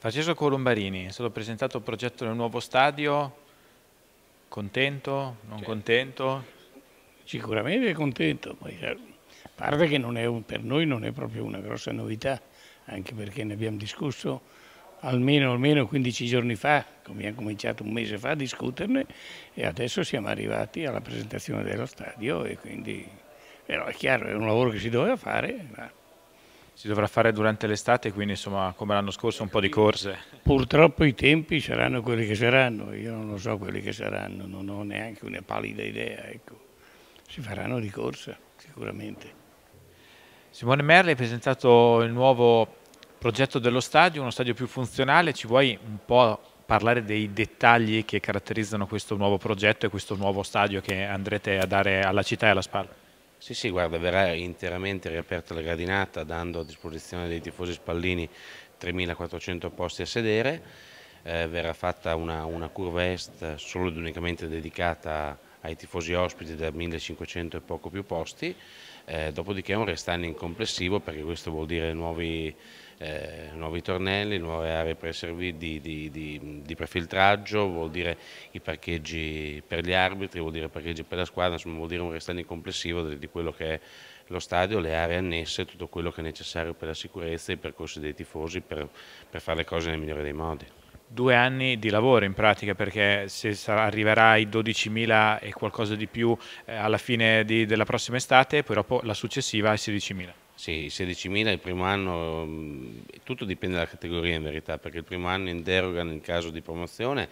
Francesco Colombarini, è stato presentato il progetto del nuovo stadio, contento, non certo. contento? Sicuramente contento, eh, a parte che un, per noi non è proprio una grossa novità, anche perché ne abbiamo discusso almeno, almeno 15 giorni fa, abbiamo cominciato un mese fa a discuterne e adesso siamo arrivati alla presentazione dello stadio e quindi però è chiaro, è un lavoro che si doveva fare. Ma si dovrà fare durante l'estate, quindi insomma come l'anno scorso un po' di corse. Purtroppo i tempi saranno quelli che saranno, io non lo so quelli che saranno, non ho neanche una pallida idea, ecco. si faranno di corsa sicuramente. Simone Merli ha presentato il nuovo progetto dello stadio, uno stadio più funzionale, ci vuoi un po' parlare dei dettagli che caratterizzano questo nuovo progetto e questo nuovo stadio che andrete a dare alla città e alla Spalla? Sì, sì, guarda, verrà interamente riaperta la gradinata dando a disposizione dei tifosi spallini 3.400 posti a sedere, eh, verrà fatta una, una, curva est solo ed unicamente dedicata ai tifosi ospiti da 1.500 e poco più posti, eh, dopodiché un restyling complessivo perché questo vuol dire nuovi, eh, nuovi tornelli, nuove aree preservi di, di, di, di, prefiltraggio, vuol dire i parcheggi per gli arbitri, vuol dire parcheggi per la squadra, insomma vuol dire un restyling complessivo di quello che è lo stadio, le aree annesse, tutto quello che è necessario per la sicurezza e i percorsi dei tifosi per, per fare le cose nel migliore dei modi due anni di lavoro in pratica perché se arriverà ai 12.000 e qualcosa di più eh, alla fine di, della prossima estate poi dopo la successiva ai 16.000. Sì, 16.000 il primo anno, mm, tutto dipende dalla categoria in verità perché il primo anno in deroga nel caso di promozione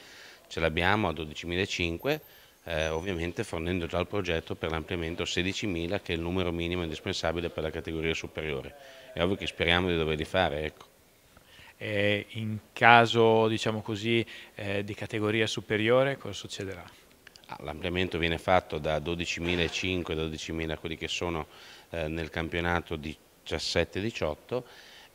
ce l'abbiamo a 12.500 eh, ovviamente fornendo già il progetto per l'ampliamento 16.000 che è il numero minimo indispensabile per la categoria superiore. È ovvio che speriamo di doverli fare, ecco eh, in caso diciamo così, eh, di categoria superiore cosa succederà? Ah, L'ampliamento viene fatto da 12.500 12.000 quelli che sono eh, nel campionato 17-18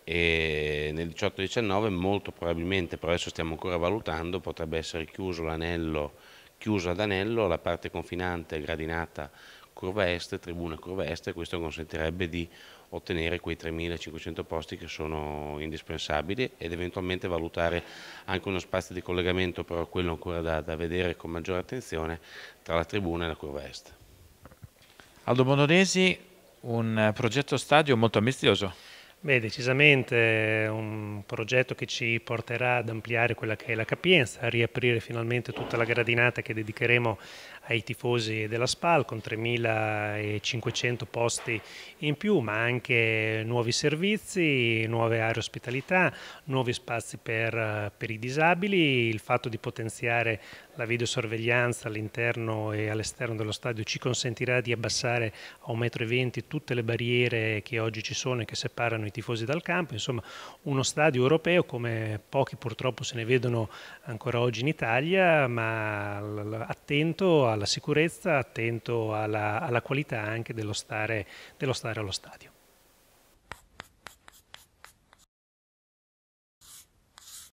e nel 18-19 molto probabilmente, però adesso stiamo ancora valutando, potrebbe essere chiuso l'anello chiuso ad anello, la parte confinante gradinata curva est, tribuna curva est e questo consentirebbe di ottenere quei 3.500 posti che sono indispensabili ed eventualmente valutare anche uno spazio di collegamento, però quello ancora da, da vedere con maggiore attenzione, tra la tribuna e la curva est. Aldo Bononesi, un progetto stadio molto ambizioso. Beh, decisamente un progetto che ci porterà ad ampliare quella che è la capienza, a riaprire finalmente tutta la gradinata che dedicheremo ai tifosi della SPAL con 3.500 posti in più, ma anche nuovi servizi, nuove aree ospitalità, nuovi spazi per, per i disabili, il fatto di potenziare la videosorveglianza all'interno e all'esterno dello stadio ci consentirà di abbassare a 1,20 m tutte le barriere che oggi ci sono e che separano i tifosi dal campo, insomma uno stadio europeo come pochi purtroppo se ne vedono ancora oggi in Italia, ma attento alla sicurezza, attento alla, alla qualità anche dello stare, dello stare allo stadio.